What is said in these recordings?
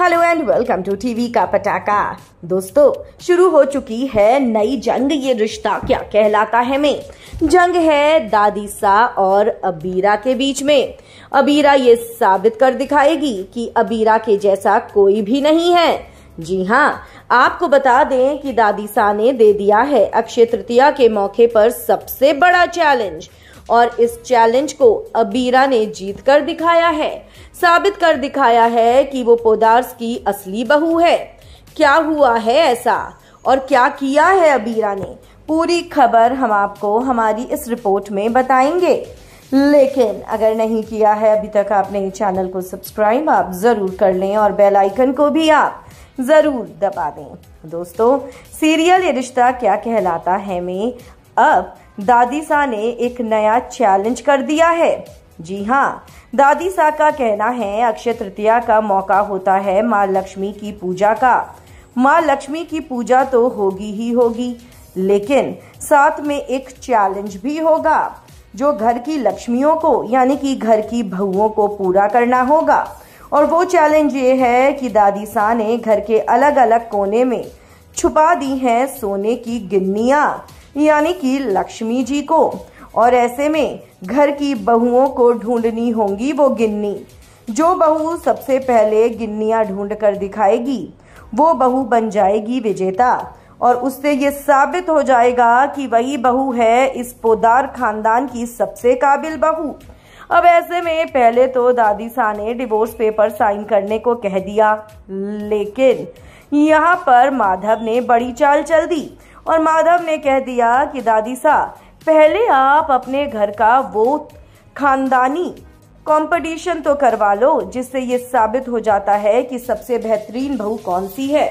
hello and welcome to TV का पटाखा दोस्तों शुरू हो चुकी है नई जंग ये रिश्ता क्या कहलाता है में जंग है दादी सा और अबीरा के बीच में अबीरा ये साबित कर दिखाएगी कि अबीरा के जैसा कोई भी नहीं है जी हाँ आपको बता दें कि सा ने दे दिया है अक्षय तृतीया के मौके पर सबसे बड़ा चैलेंज और इस चैलेंज को अबीरा ने जीत कर दिखाया है साबित कर दिखाया है कि वो पोदार्स की असली बहू है क्या हुआ है ऐसा और क्या किया है अबीरा ने पूरी खबर हम आपको हमारी इस रिपोर्ट में बताएंगे लेकिन अगर नहीं किया है अभी तक आपने चैनल को सब्सक्राइब आप ज़रूर कर लें और बेल आइकन को भी आप ज़रूर दबा दें दोस्तों सीरियल ये रिश्ता क्या कहलाता है में अब दादी सा ने एक नया चैलेंज कर दिया है जी हाँ दादी सा का कहना है अक्षय तृतीया का मौका होता है माँ लक्ष्मी की पूजा का माँ लक्ष्मी की पूजा तो होगी ही होगी लेकिन साथ में एक चैलेंज भी होगा जो घर की लक्ष्मियों को यानी कि घर की बहुओं को पूरा करना होगा और वो चैलेंज ये है कि दादी सा ने घर के अलग अलग कोने में छुपा दी हैं सोने की गिन्नियाँ यानी कि लक्ष्मी जी को और ऐसे में घर की बहुओं को ढूंढनी होंगी वो गिन्नी जो बहू सबसे पहले गिन्नियाँ ढूंढ कर दिखाएगी वो बहू बन जाएगी विजेता और उससे ये साबित हो जाएगा कि वही बहू है इस पोदार खानदान की सबसे काबिल बहू अब ऐसे में पहले तो दादी सा ने डिवोर्स पेपर साइन करने को कह दिया लेकिन यहाँ पर माधव ने बड़ी चाल चल दी और माधव ने कह दिया कि दादी सा पहले आप अपने घर का वो खानदानी कंपटीशन तो करवा लो जिससे ये साबित हो जाता है कि सबसे बेहतरीन बहू कौन सी है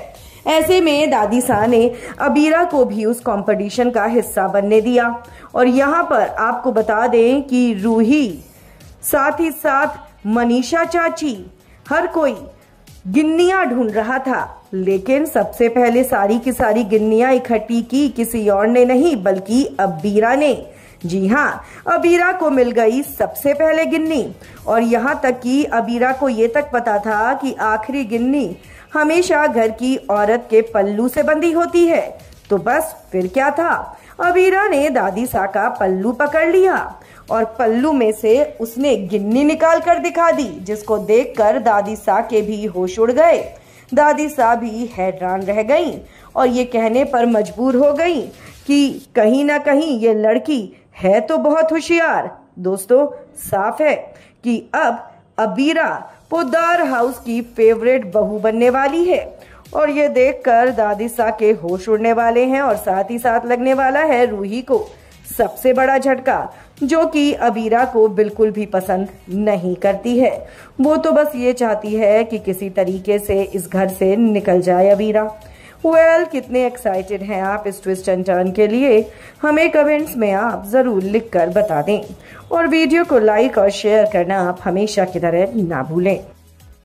ऐसे में दादी शाह ने अबीरा को भी उस कंपटीशन का हिस्सा बनने दिया और यहाँ पर आपको बता दें कि रूही साथ ही साथ मनीषा चाची हर कोई गिन्निया ढूंढ रहा था लेकिन सबसे पहले सारी की सारी गिन्निया इकट्ठी की किसी और ने नहीं बल्कि अबीरा ने जी हाँ अबीरा को मिल गई सबसे पहले गिन्नी और यहाँ तक कि अबीरा को ये तक पता था कि आखिरी गिन्नी हमेशा घर की औरत के पल्लू से बंधी होती है तो बस फिर क्या था अबीरा ने दादी सा का पल्लू पकड़ लिया और पल्लू में से उसने गिन्नी निकाल कर दिखा दी जिसको देखकर दादी सा के भी होश उड़ गए दादी सा भी हैरान रह गईं और ये कहने पर मजबूर हो गईं कि कहीं ना कहीं ये लड़की है तो बहुत होशियार दोस्तों साफ है कि अब अबीरा पोदार हाउस की फेवरेट बहू बनने वाली है और ये देखकर दादी सा के होश उड़ने वाले हैं और साथ ही साथ लगने वाला है रूही को सबसे बड़ा झटका जो कि अबीरा को बिल्कुल भी पसंद नहीं करती है वो तो बस ये चाहती है कि किसी तरीके से इस घर से निकल जाए अबीरा वेल well, कितने एक्साइटेड हैं आप इस ट्विस्ट एंड टर्न के लिए हमें कमेंट्स में आप ज़रूर लिख कर बता दें और वीडियो को लाइक और शेयर करना आप हमेशा की तरह ना भूलें